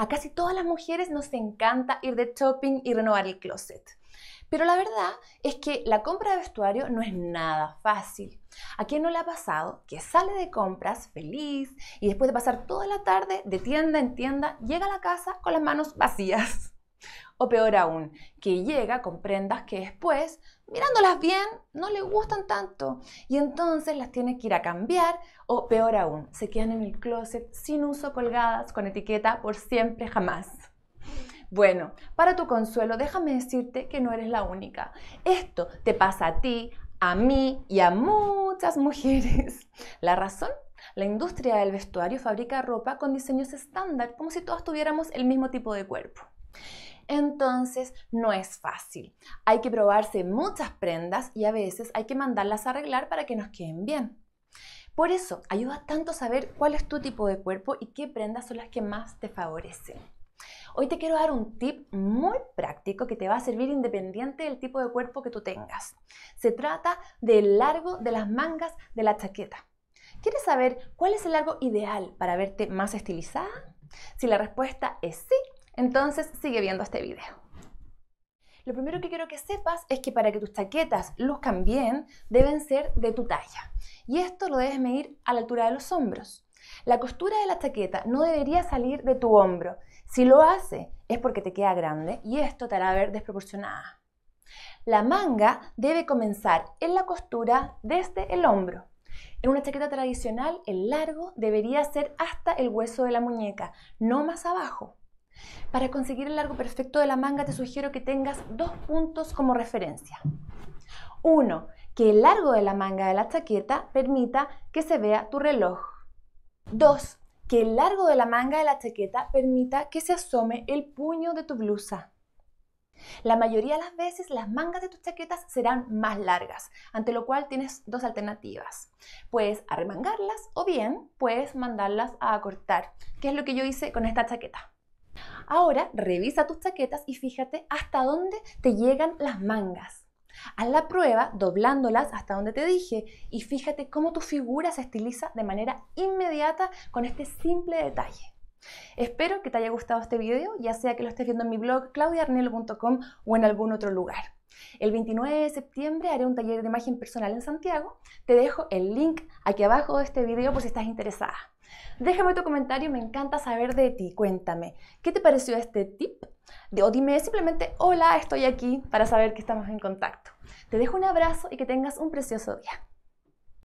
A casi todas las mujeres nos encanta ir de shopping y renovar el closet. Pero la verdad es que la compra de vestuario no es nada fácil. ¿A quién no le ha pasado que sale de compras feliz y después de pasar toda la tarde de tienda en tienda llega a la casa con las manos vacías? O peor aún, que llega con prendas que después, mirándolas bien, no le gustan tanto. Y entonces las tiene que ir a cambiar. O peor aún, se quedan en el closet sin uso colgadas con etiqueta por siempre jamás. Bueno, para tu consuelo, déjame decirte que no eres la única. Esto te pasa a ti, a mí y a muchas mujeres. ¿La razón? La industria del vestuario fabrica ropa con diseños estándar, como si todas tuviéramos el mismo tipo de cuerpo entonces no es fácil. Hay que probarse muchas prendas y a veces hay que mandarlas a arreglar para que nos queden bien. Por eso, ayuda tanto saber cuál es tu tipo de cuerpo y qué prendas son las que más te favorecen. Hoy te quiero dar un tip muy práctico que te va a servir independiente del tipo de cuerpo que tú tengas. Se trata del largo de las mangas de la chaqueta. ¿Quieres saber cuál es el largo ideal para verte más estilizada? Si la respuesta es sí, entonces sigue viendo este video. Lo primero que quiero que sepas es que para que tus chaquetas luzcan bien, deben ser de tu talla. Y esto lo debes medir a la altura de los hombros. La costura de la chaqueta no debería salir de tu hombro. Si lo hace, es porque te queda grande y esto te hará ver desproporcionada. La manga debe comenzar en la costura desde el hombro. En una chaqueta tradicional, el largo debería ser hasta el hueso de la muñeca, no más abajo. Para conseguir el largo perfecto de la manga te sugiero que tengas dos puntos como referencia. Uno, que el largo de la manga de la chaqueta permita que se vea tu reloj. Dos, que el largo de la manga de la chaqueta permita que se asome el puño de tu blusa. La mayoría de las veces las mangas de tus chaquetas serán más largas, ante lo cual tienes dos alternativas. Puedes arremangarlas o bien puedes mandarlas a acortar. que es lo que yo hice con esta chaqueta. Ahora revisa tus chaquetas y fíjate hasta dónde te llegan las mangas. Haz la prueba doblándolas hasta donde te dije y fíjate cómo tu figura se estiliza de manera inmediata con este simple detalle. Espero que te haya gustado este video, ya sea que lo estés viendo en mi blog claudiarnelo.com o en algún otro lugar. El 29 de septiembre haré un taller de imagen personal en Santiago. Te dejo el link aquí abajo de este video por si estás interesada. Déjame tu comentario, me encanta saber de ti. Cuéntame, ¿qué te pareció este tip? O dime simplemente, hola, estoy aquí para saber que estamos en contacto. Te dejo un abrazo y que tengas un precioso día.